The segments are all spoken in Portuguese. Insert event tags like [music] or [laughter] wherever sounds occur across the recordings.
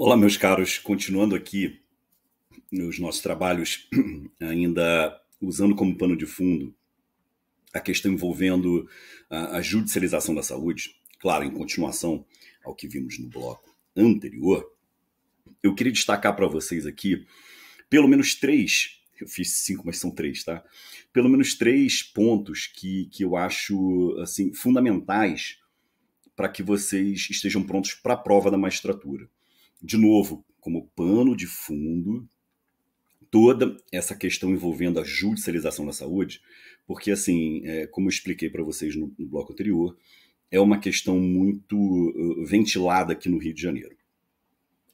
Olá, meus caros. Continuando aqui os nossos trabalhos, [clears throat] ainda usando como pano de fundo a questão envolvendo a, judicialização da saúde, claro, em continuação ao que vimos no bloco anterior, eu queria destacar para vocês aqui pelo menos três, eu fiz cinco, mas são três, tá? Pelo menos três pontos que, que eu acho assim fundamentais para que vocês estejam prontos para a prova da magistratura de novo, como pano de fundo toda essa questão envolvendo a judicialização da saúde, porque, assim, é, como eu expliquei para vocês no, no, bloco anterior, é uma questão muito uh, ventilada aqui no Rio de Janeiro.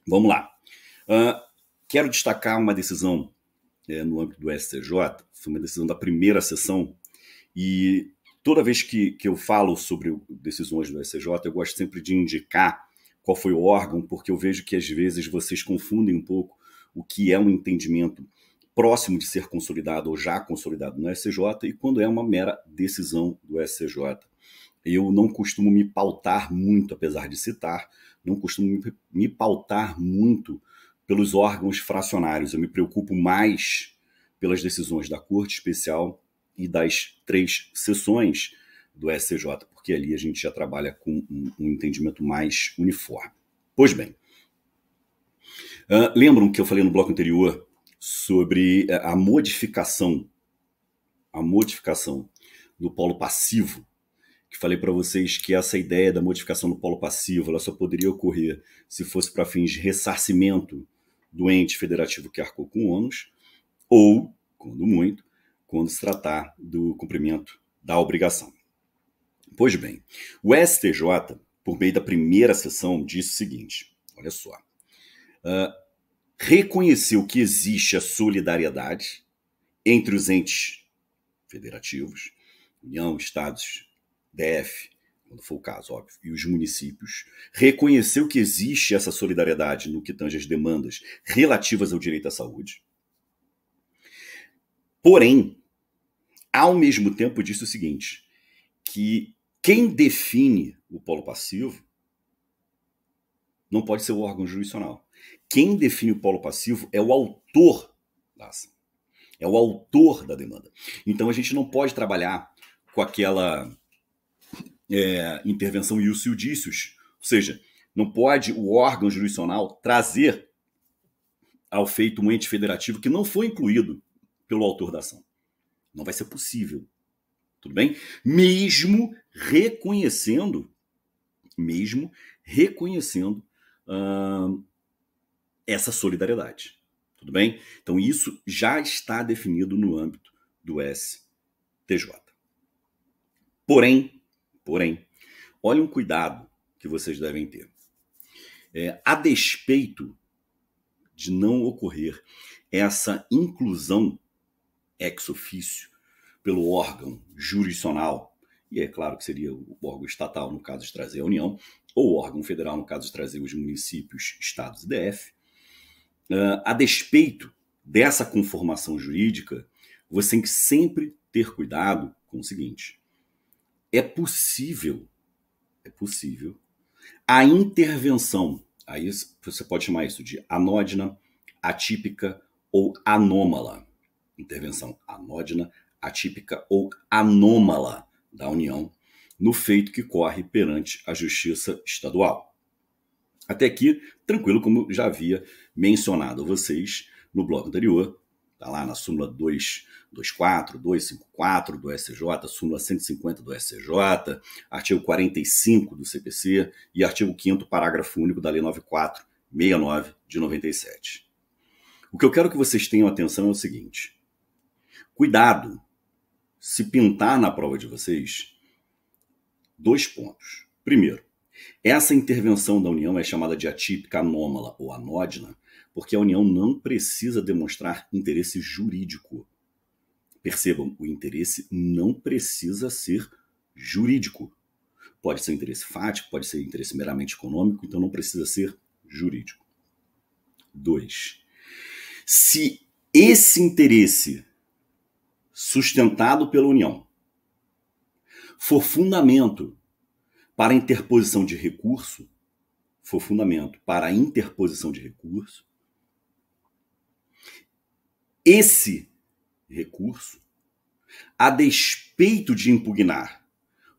Vamos lá. Uh, quero destacar uma decisão é, no âmbito do STJ, foi uma decisão da primeira sessão, e toda vez que, que eu falo sobre decisões do STJ, eu gosto sempre de indicar qual foi o órgão, porque eu vejo que às vezes vocês confundem um pouco o que é um entendimento próximo de ser consolidado ou já consolidado no SCJ e quando é uma mera decisão do SCJ. Eu não costumo me pautar muito, apesar de citar, não costumo me pautar muito pelos órgãos fracionários. Eu me preocupo mais pelas decisões da Corte Especial e das três sessões, do SCJ, porque ali a gente já trabalha com um, um entendimento mais uniforme. Pois bem, uh, lembram que eu falei no bloco anterior sobre eh, a modificação, a modificação do polo passivo, que falei para vocês que essa ideia da modificação do polo passivo, ela só poderia ocorrer se fosse para fins de ressarcimento do ente federativo que arcou com ônus, ou, quando muito, quando se tratar do cumprimento da obrigação. Pois bem, o STJ, por meio da primeira sessão, disse o seguinte: olha só. Uh, reconheceu que existe a solidariedade entre os entes federativos, União, Estados, DF, quando for o caso, óbvio, e os municípios, reconheceu que existe essa solidariedade no que tange as demandas relativas ao direito à saúde. Porém, ao mesmo tempo disse o seguinte, que quem define o polo passivo não pode ser o órgão jurisdicional. Quem define o polo passivo é o autor da ação. É o autor da demanda. Então a gente não pode trabalhar com aquela é, intervenção e os Ou seja, não pode o órgão jurisdicional trazer ao feito um ente federativo que não foi incluído pelo autor da ação. Não vai ser possível tudo bem? Mesmo reconhecendo, mesmo reconhecendo uh, essa solidariedade, tudo bem? Então isso já está definido no âmbito do STJ. Porém, porém, olha um cuidado que vocês devem ter. É, a despeito de não ocorrer essa inclusão ex ofício pelo órgão jurisdicional, e é claro que seria o órgão estatal, no caso de trazer a União, ou o órgão federal, no caso de trazer os municípios, estados e DF, uh, ah, a despeito dessa conformação jurídica, você tem que sempre ter cuidado com o seguinte: é possível, é possível, a intervenção, aí você pode chamar isso de anódina, atípica ou anômala. Intervenção anódina, atípica ou anômala da União no feito que corre perante a Justiça Estadual. Até aqui, tranquilo, como já havia mencionado a vocês no bloco anterior, está lá na súmula 224, 254 do SCJ, súmula 150 do SCJ, artigo 45 do CPC e artigo 5 parágrafo único da Lei 9469 de 97. O que eu quero que vocês tenham atenção é o seguinte: cuidado se pintar na prova de vocês dois pontos. Primeiro, essa intervenção da União é chamada de atípica, anômala ou anódina, porque a União não precisa demonstrar interesse jurídico. Percebam, o interesse não precisa ser jurídico. Pode ser interesse fático, pode ser interesse meramente econômico, então não precisa ser jurídico. Dois, se esse interesse sustentado pela União, for fundamento para interposição de recurso, for fundamento para interposição de recurso, esse recurso, a despeito de impugnar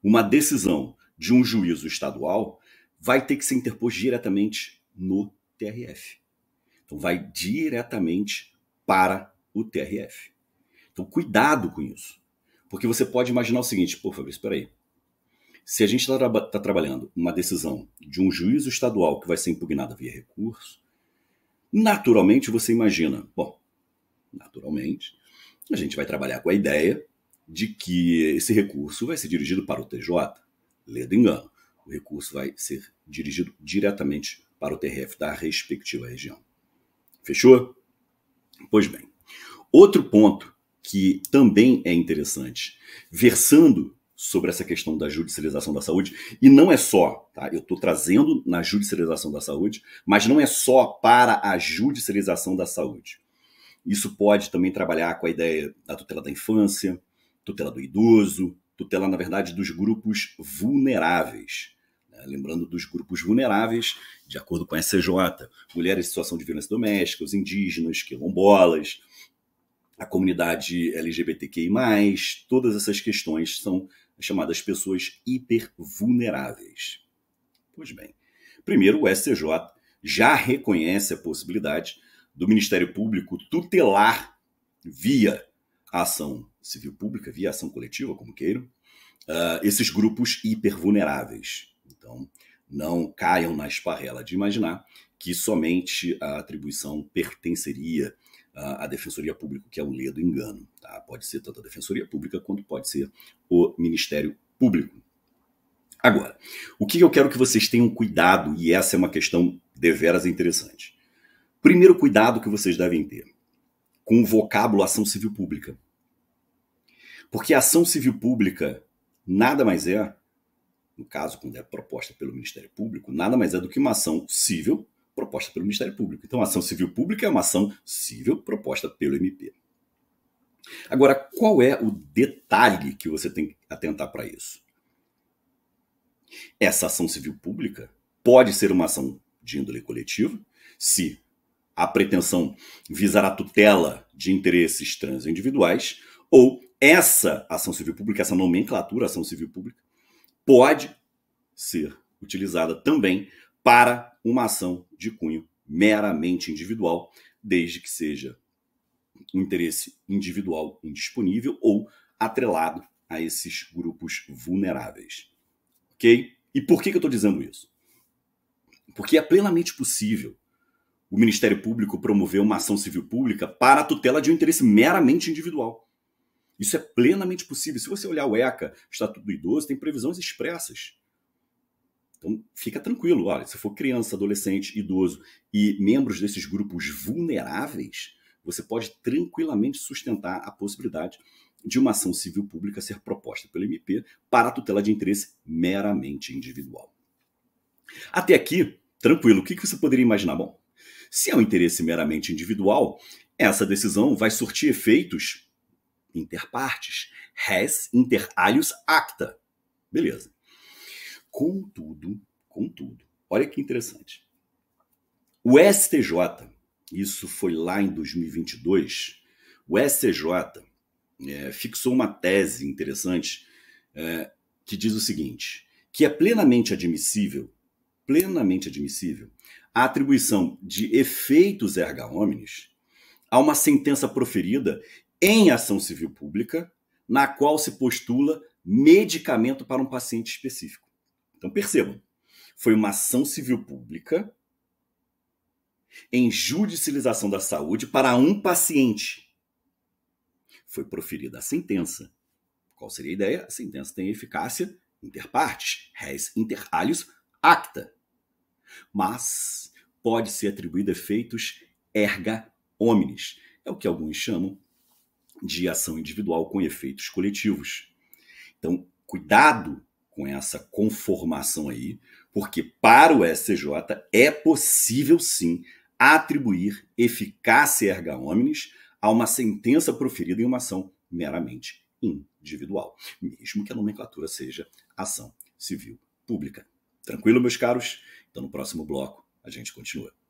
uma decisão de um juízo estadual, vai ter que ser interposto diretamente no TRF. Então, vai diretamente para o TRF. Então, cuidado com isso. Porque você pode imaginar o seguinte: pô, Fabrício, espera aí. Se a gente está tá trabalhando uma decisão de um juízo estadual que vai ser impugnada via recurso, naturalmente você imagina, bom, naturalmente, a gente vai trabalhar com a ideia de que esse recurso vai ser dirigido para o TJ. Ledo engano. O recurso vai ser dirigido diretamente para o TRF da respectiva região. Fechou? Pois bem. Outro ponto que também é interessante, versando sobre essa questão da judicialização da saúde, e não é só, tá? eu estou trazendo na judicialização da saúde, mas não é só para a judicialização da saúde. Isso pode também trabalhar com a ideia da tutela da infância, tutela do idoso, tutela, na verdade, dos grupos vulneráveis. Né? Lembrando dos grupos vulneráveis, de acordo com a SCJ, mulheres em situação de violência doméstica, os indígenas, quilombolas, a comunidade LGBTQI, todas essas questões são chamadas pessoas hipervulneráveis. Pois bem, primeiro o STJ já reconhece a possibilidade do Ministério Público tutelar via ação civil pública, via ação coletiva, como queiram, uh, esses grupos hipervulneráveis. Então, não caiam na esparrela de imaginar que somente a atribuição pertenceria a Defensoria Pública, que é o ledo engano. Tá? Pode ser tanto a Defensoria Pública quanto pode ser o Ministério Público. Agora, o que eu quero que vocês tenham cuidado, e essa é uma questão deveras interessante. Primeiro cuidado que vocês devem ter com o vocábulo ação civil pública. Porque ação civil pública nada mais é, no caso, quando é proposta pelo Ministério Público, nada mais é do que uma ação civil proposta pelo Ministério Público. Então, a ação civil pública é uma ação civil proposta pelo MP. Agora, qual é o detalhe que você tem que atentar para isso? Essa ação civil pública pode ser uma ação de índole coletiva, se a pretensão visar a tutela de interesses transindividuais, ou essa ação civil pública, essa nomenclatura ação civil pública, pode ser utilizada também para uma ação de cunho meramente individual, desde que seja um interesse individual indisponível ou atrelado a esses grupos vulneráveis. Ok? E por que, que eu estou dizendo isso? Porque é plenamente possível o Ministério Público promover uma ação civil pública para a tutela de um interesse meramente individual. Isso é plenamente possível. Se você olhar o ECA, Estatuto do Idoso, tem previsões expressas então, fica tranquilo, olha, se for criança, adolescente, idoso e membros desses grupos vulneráveis, você pode tranquilamente sustentar a possibilidade de uma ação civil pública ser proposta pelo MP para a tutela de interesse meramente individual. Até aqui, tranquilo, o que você poderia imaginar? Bom, se é um interesse meramente individual, essa decisão vai surtir efeitos interpartes, res inter alios acta. Beleza. Contudo, contudo, olha que interessante. O STJ, isso foi lá em 2022, o STJ é, fixou uma tese interessante é, que diz o seguinte: que é plenamente admissível, plenamente admissível, a atribuição de efeitos erga omnes a uma sentença proferida em ação civil pública, na qual se postula medicamento para um paciente específico. Então percebam, foi uma ação civil pública em judicialização da saúde para um paciente. Foi proferida a sentença. Qual seria a ideia? A sentença tem eficácia inter partes, res inter alios acta. Mas pode ser atribuída efeitos erga omnes. É o que alguns chamam de ação individual com efeitos coletivos. Então, cuidado com essa conformação aí, porque para o STJ é possível sim atribuir eficácia erga omnes a uma sentença proferida em uma ação meramente individual, mesmo que a nomenclatura seja ação civil pública. Tranquilo, meus caros? Então, no próximo bloco, a gente continua.